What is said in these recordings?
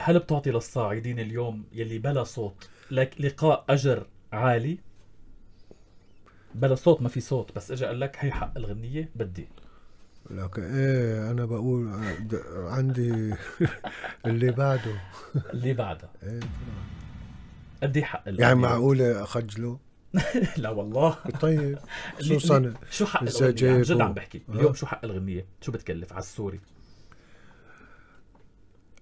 هل بتعطي للصاعدين اليوم يلي بلا صوت لك لقاء اجر عالي بلا صوت ما في صوت بس اجى قال لك هي حق الغنيه بدي لك ايه انا بقول عندي اللي بعده اللي بعده ايه قد إيه حق يعني معقوله اخجله؟ لا والله طيب شو صنع؟ شو حق الغنية؟ عن جد عم بحكي، اليوم شو حق الغنية؟ شو بتكلف على السوري؟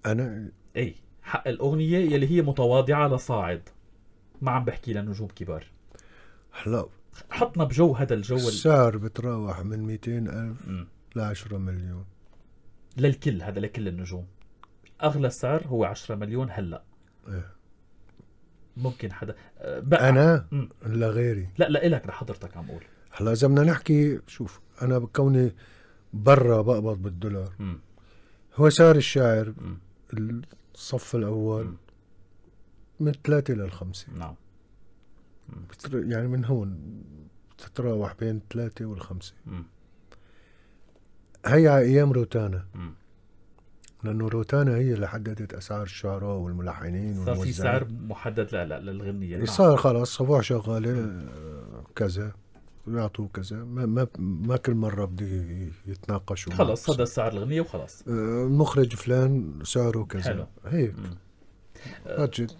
أنا اي حق الاغنيه يلي هي متواضعه لصاعد ما عم بحكي لنجوم كبار هلا حطنا بجو هذا الجو السعر بتراوح من 200 ألف م. ل 10 مليون للكل هذا لكل النجوم اغلى سعر هو 10 مليون هلا ايه ممكن حدا أه، بقى انا م. لغيري لا لإلك لحضرتك عم اقول هلا اذا بدنا نحكي شوف انا بكوني برا بقبض بالدولار م. هو سعر الشاعر م. الصف الاول من ثلاثه للخمسه نعم بتر... يعني من هون بتتراوح بين ثلاثه والخمسه هي على ايام روتانا مم. لانه روتانا هي اللي حددت اسعار الشعراء والملحنين صار في سعر محدد لا لا للغنيه نعم. صار خلاص صبوع شغاله آه، كذا يعطوه كذا ما, ما ما كل مره بده يتناقشوا خلص هذا سعر الاغنيه وخلاص المخرج أه، فلان سعره كذا حلو. هيك بادجت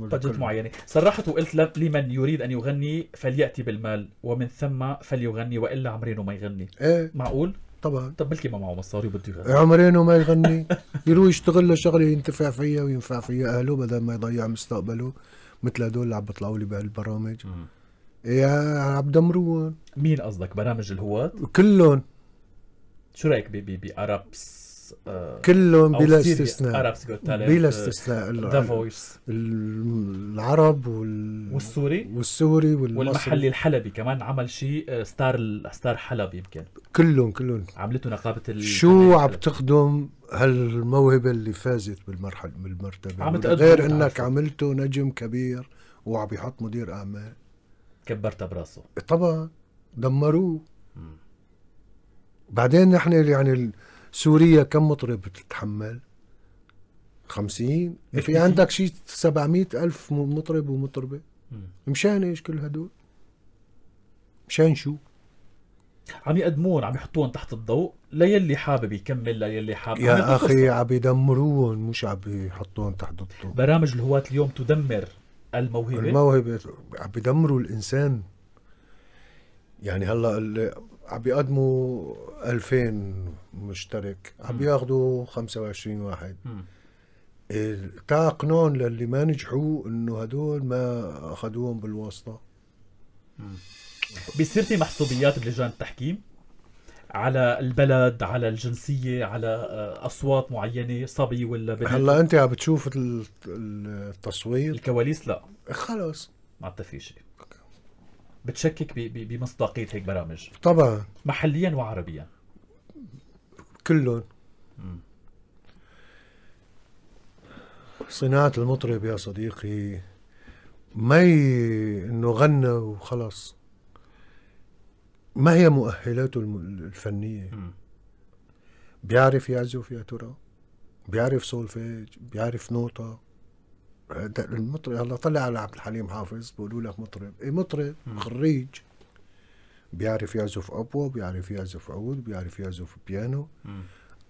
بادجت معينه صرحت وقلت لمن يريد ان يغني فلياتي بالمال ومن ثم فليغني والا عمرينه ما يغني ايه معقول طبعا طب بلكي ما معه مصاري بده يغني إيه، عمرينه ما يغني يروح يشتغل له شغله ينتفع فيها وينفع فيها اهله بدل ما يضيع مستقبله مثل هدول اللي عم بيطلعوا لي بهالبرامج يا عبد مروان مين قصدك برامج الهواة؟ كلهم شو رايك ب آه، ارابس كلهم بلا استثناء ارابس بلا استثناء ذا فويس العرب وال... والسوري والسوري والمحلي الحلبي كمان عمل شيء آه، ستار ستار حلب يمكن كلهم كلهم عملته نقابه ال... شو عم تخدم هالموهبه اللي فازت بالمرحله بالمرتبه غير انك عملته نجم كبير وعم يحط مدير اعمال كبرتها براسه طبعا دمروه بعدين نحن يعني سوريا كم مطرب بتتحمل؟ 50 في عندك شيء 700 ألف مطرب ومطربة مشان ايش كل هدول؟ مشان شو؟ عم يقدمون عم يحطون تحت الضوء ليلي حابب يكمل ليلي حابب يا اخي عم يدمروهم مش عم يحطون تحت الضوء برامج الهواة اليوم تدمر الموهبه الموهبه عم بدمروا الانسان يعني هلا عم بيقدموا 2000 مشترك عم ياخذوا 25 واحد تا قانون للي ما نجحوا انه هدول ما اخذوهم بالواسطه بيصير في محسوبيات بلجان التحكيم على البلد على الجنسيه على آه، اصوات معينه صبي ولا بنت هلا انت عم بتشوف التصوير الكواليس لا خلص ما عاد في شيء بتشكك بمصداقيه هيك برامج طبعا محليا وعربيا كلهم صناعة المطرب يا صديقي ما انه غنى وخلص ما هي مؤهلاته الفنية م. بيعرف يعزف يا ترى بيعرف سولفيج بيعرف نوتة المطرب هلا طلع على عبد الحليم حافظ بيقولوا لك مطرب اي مطرب م. خريج بيعرف يعزف أبوة بيعرف يعزف عود بيعرف يعزف بيانو م.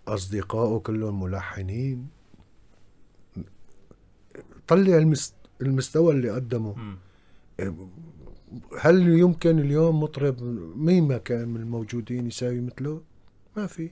أصدقائه كلهم ملحنين طلع المستوى اللي قدمه م. هل يمكن اليوم مطرب مين ما كان من الموجودين يساوي مثله؟ ما في